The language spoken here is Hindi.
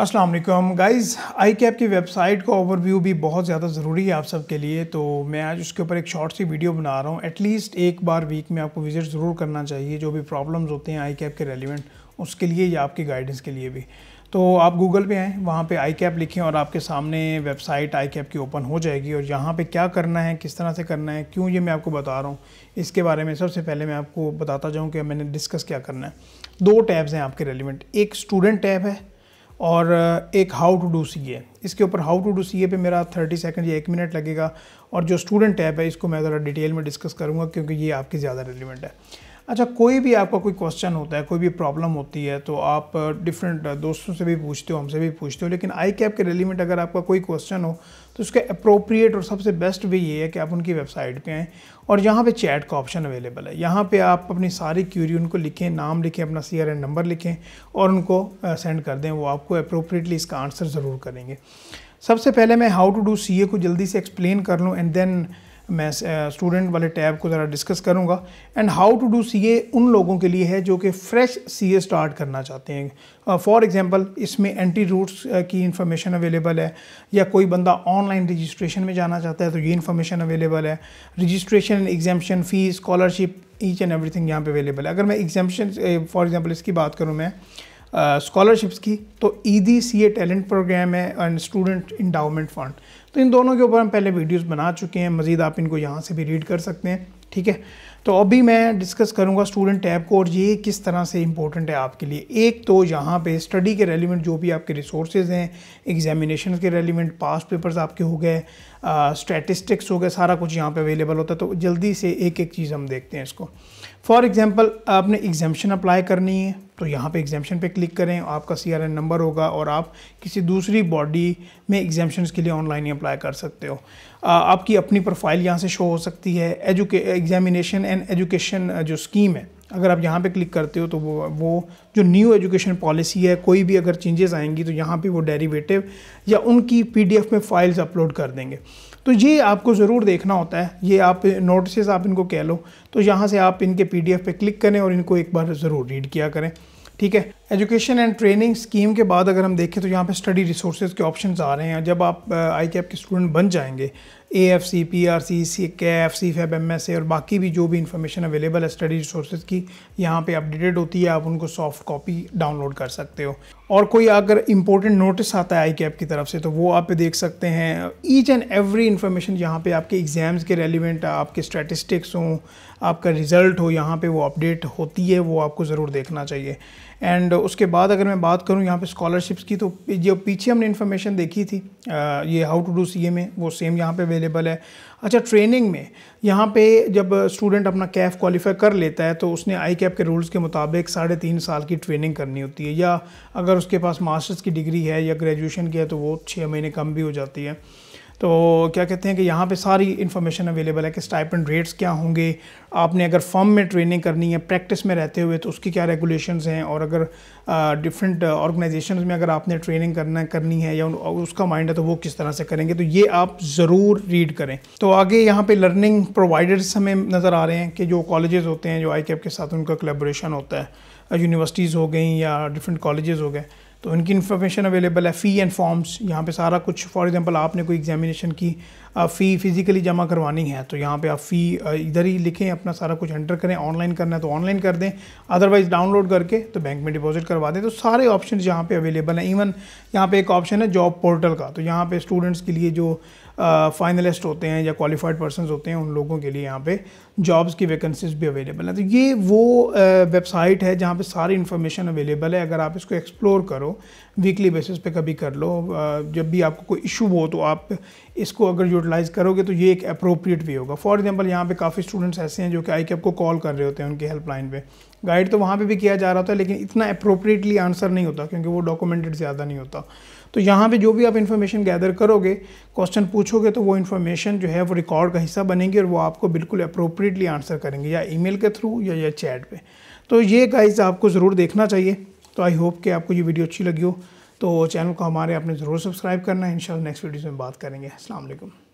असलम गाइज़ आई कैप की वेबसाइट का ओवरव्यू भी बहुत ज़्यादा ज़रूरी है आप सब के लिए तो मैं आज उसके ऊपर एक शॉर्ट सी वीडियो बना रहा हूँ एटलीस्ट एक बार वीक में आपको विज़िट ज़रूर करना चाहिए जो भी प्रॉब्लम्स होते हैं आई कैप के रेलिवेंट उसके लिए या आपकी गाइडेंस के लिए भी तो आप गूगल पे आएँ वहाँ पे आई कैप लिखें और आपके सामने वेबसाइट आई कैप की ओपन हो जाएगी और यहाँ पे क्या करना है किस तरह से करना है क्यों ये मैं आपको बता रहा हूँ इसके बारे में सबसे पहले मैं आपको बताता जाऊँ कि मैंने डिस्कस क्या करना है दो टैब्स हैं आपके रेलिवेंट एक स्टूडेंट टैब है और एक how to do C A इसके ऊपर how to do C A पे मेरा थर्टी सेकेंड या एक मिनट लगेगा और जो स्टूडेंट ऐप है इसको मैं ज़रा डिटेल में डिस्कस करूँगा क्योंकि ये आपकी ज़्यादा रेलिवेंट है अच्छा कोई भी आपका कोई क्वेश्चन होता है कोई भी प्रॉब्लम होती है तो आप डिफरेंट दोस्तों से भी पूछते हो हमसे भी पूछते हो लेकिन आई कैप के रिलेमेंट अगर आपका कोई क्वेश्चन हो तो उसके अप्रोप्रिएट और सबसे बेस्ट भी ये है कि आप उनकी वेबसाइट पे आएँ और यहाँ पे चैट का ऑप्शन अवेलेबल है यहाँ पे आप अपनी सारी क्यूरी उनको लिखें नाम लिखें अपना सी नंबर लिखें और उनको सेंड कर दें वो आपको अप्रोप्रिएटली इसका आंसर ज़रूर करेंगे सबसे पहले मैं हाउ टू डू सी को जल्दी से एक्सप्लेन कर लूँ एंड देन मैं स्टूडेंट वाले टैब को ज़रा डिस्कस करूँगा and how to do C उन लोगों के लिए है जो कि फ्रेश सी स्टार्ट करना चाहते हैं फॉर एग्ज़ाम्पल इसमें एंटी रूट्स की इन्फॉर्मेशन अवेलेबल है या कोई बंदा ऑनलाइन रजिस्ट्रेशन में जाना चाहता है तो ये इन्फॉर्मेशन अवेलेबल है registration examination fees scholarship each and everything यहाँ पे अवेलेबल है अगर मैं एग्जामेशन फॉर एग्ज़ाम्पल इसकी बात करूँ मैं स्कॉलरशिप्स की तो ईदी सी ए टैलेंट प्रोग्राम है एंड स्टूडेंट इंडाउमेंट फंड तो इन दोनों के ऊपर हम पहले वीडियोस बना चुके हैं मज़ीद आप इनको यहाँ से भी रीड कर सकते हैं ठीक है तो अभी मैं डिस्कस करूँगा स्टूडेंट टैब को और ये किस तरह से इंपॉर्टेंट है आपके लिए एक तो यहाँ पे स्टडी के रेलिवेंट जो भी आपके रिसोर्सेज हैं एग्जामिनेशन के रेलिवेंट पास पेपर्स आपके हो गए स्टैटिस्टिक्स हो गए सारा कुछ यहाँ पे अवेलेबल होता है तो जल्दी से एक एक चीज़ हम देखते हैं इसको फॉर एग्ज़ाम्पल आपने एग्जामेशन अप्लाई करनी है तो यहाँ पे एग्जामेशन पे क्लिक करें आपका सी नंबर होगा और आप किसी दूसरी बॉडी में एग्जामेशन के लिए ऑनलाइन अप्लाई कर सकते हो आपकी अपनी प्रोफाइल यहाँ से शो हो सकती है एजुके एग्जामिनेशन एंड एजुकेशन uh, जो स्कीम है अगर आप यहाँ पे क्लिक करते हो तो वो वो जो न्यू एजुकेशन पॉलिसी है कोई भी अगर चेंजेस आएंगी तो यहाँ पे वो डेरिवेटिव या उनकी पीडीएफ में फाइल्स अपलोड कर देंगे तो ये आपको ज़रूर देखना होता है ये आप नोटिस आप इनको कह लो तो यहाँ से आप इनके पी पे क्लिक करें और इनको एक बार ज़रूर रीड किया करें ठीक है एजुकेशन एंड ट्रेनिंग स्कीम के बाद अगर हम देखें तो यहाँ पे स्टडी रिसोर्सेज के ऑप्शन आ रहे हैं जब आप आई के स्टूडेंट बन जाएंगे A F C P R C C के एफ सी फैब एम एस ए और बाकी भी जो भी इंफॉर्मेशन अवेलेबल है स्टडी रिसोर्सेज की यहाँ पे अपडेटेड होती है आप उनको सॉफ्ट कॉपी डाउनलोड कर सकते हो और कोई अगर इंपॉर्टेंट नोटिस आता है आई कैप की तरफ से तो वो आप देख सकते हैं ईच एंड एवरी इन्फॉर्मेशन यहाँ पे आपके एग्ज़ाम्स के रेलिवेंट आपके स्टेटिस्टिक्स हों आपका रिज़ल्ट हो यहाँ पे वो अपडेट होती है वो आपको ज़रूर देखना चाहिए एंड उसके बाद अगर मैं बात करूँ यहाँ पे स्कॉलरशिप्स की तो जो पीछे हमने इन्फॉर्मेशन देखी थी ये how to do C A में वो सेम यहाँ पे अवेलेबल है अच्छा ट्रेनिंग में यहाँ पे जब स्टूडेंट अपना कैफ क्वालिफाई कर लेता है तो उसने आई कैप के रूल्स के मुताबिक साढ़े तीन साल की ट्रेनिंग करनी होती है या अगर उसके पास मास्टर्स की डिग्री है या ग्रेजुएशन की है तो वो छः महीने कम भी हो जाती है तो क्या कहते हैं कि यहाँ पे सारी इन्फॉर्मेशन अवेलेबल है कि स्टाइपेंड रेट्स क्या होंगे आपने अगर फॉर्म में ट्रेनिंग करनी है प्रैक्टिस में रहते हुए तो उसकी क्या रेगुलेशंस हैं और अगर डिफरेंट ऑर्गेनाइजेशन में अगर आपने ट्रेनिंग करना करनी है या उसका माइंड है तो वो किस तरह से करेंगे तो ये आप ज़रूर रीड करें तो आगे यहाँ पर लर्निंग प्रोवाइडर्स हमें नज़र आ रहे हैं कि जो कॉलेजेस होते हैं जो आई के साथ उनका कलेबोरेशन होता है यूनिवर्सिटीज़ हो गई या डिफरेंट कॉलेजेस हो गए तो उनकी इन्फॉर्मेशन अवेलेबल है फ़ी एंड फॉर्म्स यहाँ पे सारा कुछ फॉर एग्जांपल आपने कोई एग्जामिनेशन की फ़ी फिज़िकली जमा करवानी है तो यहाँ पे आप फ़ी इधर ही लिखें अपना सारा कुछ एंटर करें ऑनलाइन करना है तो ऑनलाइन कर दें अदरवाइज़ डाउनलोड करके तो बैंक में डिपॉजिट करवा दें तो सारे ऑप्शन यहाँ पर अवेलेबल हैं इवन यहाँ पर एक ऑप्शन है जॉब पोर्टल का तो यहाँ पर स्टूडेंट्स के लिए जो फाइनलिस्ट होते हैं या क्वालिफाइड पर्सन होते हैं उन लोगों के लिए यहाँ पे जॉब्स की वैकेंसीज भी अवेलेबल हैं तो ये वो वेबसाइट है जहाँ पे सारी इन्फॉर्मेशन अवेलेबल है अगर आप इसको एक्सप्लोर करो वीकली बेसिस पे कभी कर लो जब भी आपको कोई इशू हो तो आप इसको अगर यूटिलाइज करोगे तो ये एक अप्रोप्रिएट वे होगा फॉर एग्जाम्पल यहाँ पे काफ़ी स्टूडेंट्स ऐसे हैं जो कि आई कैप को कॉल कर रहे होते हैं उनकी हेल्पलाइन पे गाइड तो वहाँ पे भी किया जा रहा था लेकिन इतना अप्रोप्रिएटली आंसर नहीं होता क्योंकि वो डॉक्यूमेंटेड ज़्यादा नहीं होता तो यहाँ पर जो भी आप इन्फॉर्मेशन गैदर करोगे क्वेश्चन पूछोगे तो वो इन्फॉर्मेशन जो है वो रिकॉर्ड का हिस्सा बनेंगी और वो आपको बिल्कुल अप्रोप्रिएटली आंसर करेंगे या ई के थ्रू या या चैट पर तो ये गाइज आपको ज़रूर देखना चाहिए तो आई होप कि आपको ये वीडियो अच्छी लगी हो तो चैनल को हमारे आपने ज़रूर सब्सक्राइब करना है इन नेक्स्ट वीडियो में बात करेंगे असल